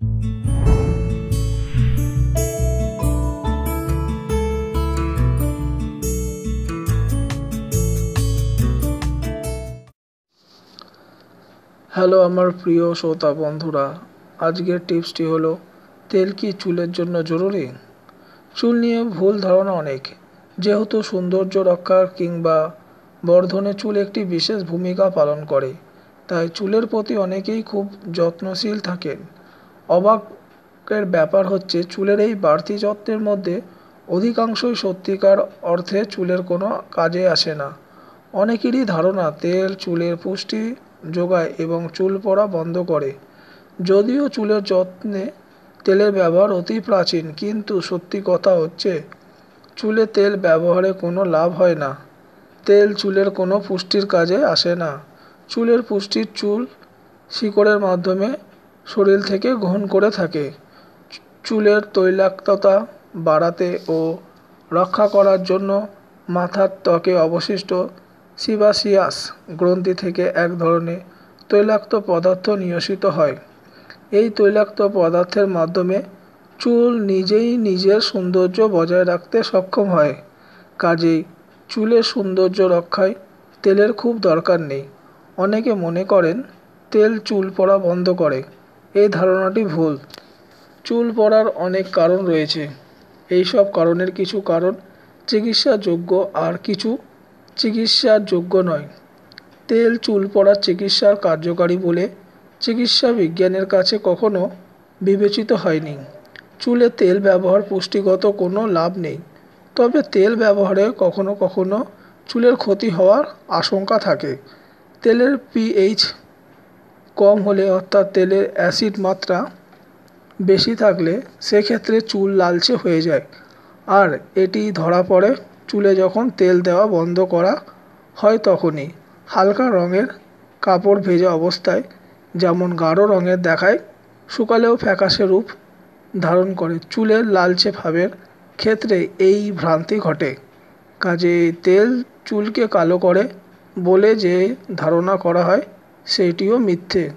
hello আমার প্রিয় শ্রোতা বন্ধুরা আজকের টিপসটি হলো তেল কি চুলের জন্য জরুরি চুল নিয়ে ভুল ধারণা অনেক যেহেতু সৌন্দর্য রক্ষা কিংবা বর্ধনে চুল একটি বিশেষ ভূমিকা পালন করে তাই চুলের প্রতি অনেকেই খুব যত্নশীল থাকেন অবাকের ব্যাপার হচ্ছে চুলের এই বাড়তি যত্নের মধ্যে অধিকাংশই সত্যিকার অর্থে চুলের কোনো কাজে আসে না অনেকেরই ধারণা তেল চুলের পুষ্টি যোগায় এবং চুল পড়া বন্ধ করে যদিও চুলের যত্নে তেলের ব্যবহার অতি প্রাচীন কিন্তু সত্যি কথা হচ্ছে চুলে তেল ব্যবহারে কোনো লাভ হয় না তেল চুলের কোনো পুষ্টির কাজে আসে না চুলের পুষ্টির চুল শিকড়ের মাধ্যমে শরীর থেকে গ্রহণ করে থাকে চুলের তৈলাক্ততা বাড়াতে ও রক্ষা করার জন্য মাথার ত্বকে অবশিষ্ট সিবাসিয়াস গ্রন্থি থেকে এক ধরনের তৈলাক্ত পদার্থ নিয়সিত হয় এই তৈলাক্ত পদার্থের মাধ্যমে চুল নিজেই নিজের সৌন্দর্য বজায় রাখতে সক্ষম হয় কাজেই চুলের সৌন্দর্য রক্ষায় তেলের খুব দরকার নেই অনেকে মনে করেন তেল চুল পড়া বন্ধ করে এই ধারণাটি ভুল চুল পড়ার অনেক কারণ রয়েছে এইসব কারণের কিছু কারণ চিকিৎসাযোগ্য আর কিছু চিকিৎসাযোগ্য নয় তেল চুল পড়া চিকিৎসার কার্যকারী বলে চিকিৎসা বিজ্ঞানের কাছে কখনো বিবেচিত হয়নি চুলে তেল ব্যবহার পুষ্টিগত কোনো লাভ নেই তবে তেল ব্যবহারে কখনো কখনো চুলের ক্ষতি হওয়ার আশঙ্কা থাকে তেলের পিএইচ কম হলে অর্থাৎ তেলের অ্যাসিড মাত্রা বেশি থাকলে সেক্ষেত্রে চুল লালচে হয়ে যায় আর এটি ধরা পড়ে চুলে যখন তেল দেওয়া বন্ধ করা হয় তখনই হালকা রঙের কাপড় ভেজা অবস্থায় যেমন গাঢ় রঙের দেখায় শুকালেও ফ্যাকাশে রূপ ধারণ করে চুলের লালচে ভাবের ক্ষেত্রে এই ভ্রান্তি ঘটে কাজে তেল চুলকে কালো করে বলে যে ধারণা করা হয় सेटियो मिथ्ये